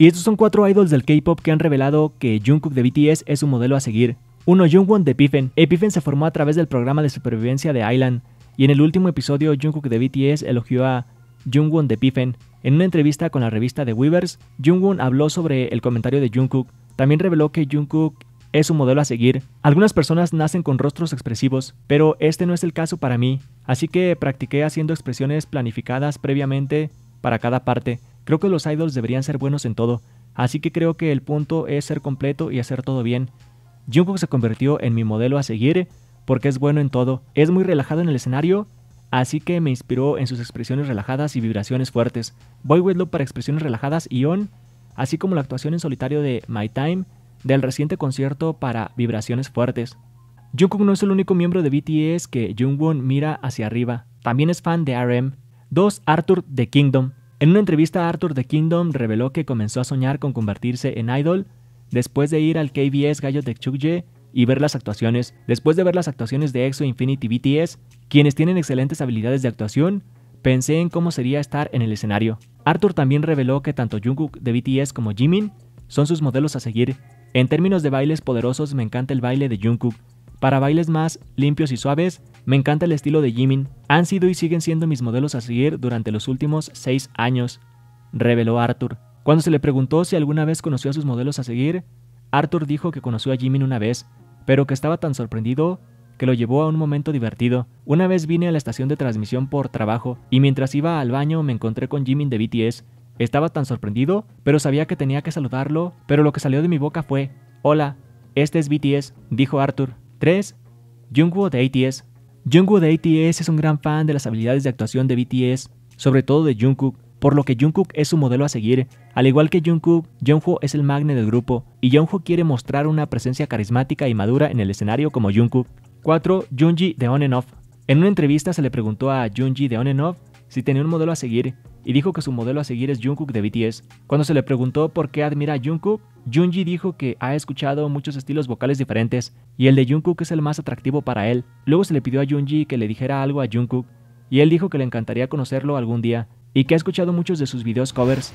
Y estos son cuatro idols del K-pop que han revelado que Jungkook de BTS es un modelo a seguir. Uno, Jungwon de Piffen. Epifen se formó a través del programa de supervivencia de Island, y en el último episodio Jungkook de BTS elogió a Jungwon de Piffen. En una entrevista con la revista The Weavers, Jungwon habló sobre el comentario de Jungkook. También reveló que Jungkook es un modelo a seguir. Algunas personas nacen con rostros expresivos, pero este no es el caso para mí, así que practiqué haciendo expresiones planificadas previamente para cada parte. Creo que los idols deberían ser buenos en todo, así que creo que el punto es ser completo y hacer todo bien. Jungkook se convirtió en mi modelo a seguir porque es bueno en todo, es muy relajado en el escenario, así que me inspiró en sus expresiones relajadas y vibraciones fuertes. Boy Love para expresiones relajadas y on, así como la actuación en solitario de My Time del reciente concierto para vibraciones fuertes. Jungkook no es el único miembro de BTS que Jungwon mira hacia arriba, también es fan de RM. 2. Arthur de Kingdom. En una entrevista, Arthur de Kingdom reveló que comenzó a soñar con convertirse en idol después de ir al KBS Gallo de Chukje y ver las actuaciones, después de ver las actuaciones de EXO Infinity BTS, quienes tienen excelentes habilidades de actuación, pensé en cómo sería estar en el escenario. Arthur también reveló que tanto Jungkook de BTS como Jimin son sus modelos a seguir. En términos de bailes poderosos me encanta el baile de Jungkook, para bailes más limpios y suaves, me encanta el estilo de Jimin. Han sido y siguen siendo mis modelos a seguir durante los últimos seis años, reveló Arthur. Cuando se le preguntó si alguna vez conoció a sus modelos a seguir, Arthur dijo que conoció a Jimin una vez, pero que estaba tan sorprendido que lo llevó a un momento divertido. Una vez vine a la estación de transmisión por trabajo y mientras iba al baño me encontré con Jimin de BTS. Estaba tan sorprendido, pero sabía que tenía que saludarlo, pero lo que salió de mi boca fue, hola, este es BTS, dijo Arthur. 3. Jungwoo de ATS. Jungwoo de ATS es un gran fan de las habilidades de actuación de BTS, sobre todo de Jungkook, por lo que Jungkook es su modelo a seguir. Al igual que Jungkook, Jungwoo es el magne del grupo y Jungwoo quiere mostrar una presencia carismática y madura en el escenario como Jungkook. 4. Junji de On and Off. En una entrevista se le preguntó a Junji de On Off si tenía un modelo a seguir y dijo que su modelo a seguir es Jungkook de BTS. Cuando se le preguntó por qué admira a Jungkook, Junji dijo que ha escuchado muchos estilos vocales diferentes y el de Jungkook es el más atractivo para él. Luego se le pidió a Junji que le dijera algo a Jungkook y él dijo que le encantaría conocerlo algún día y que ha escuchado muchos de sus videos covers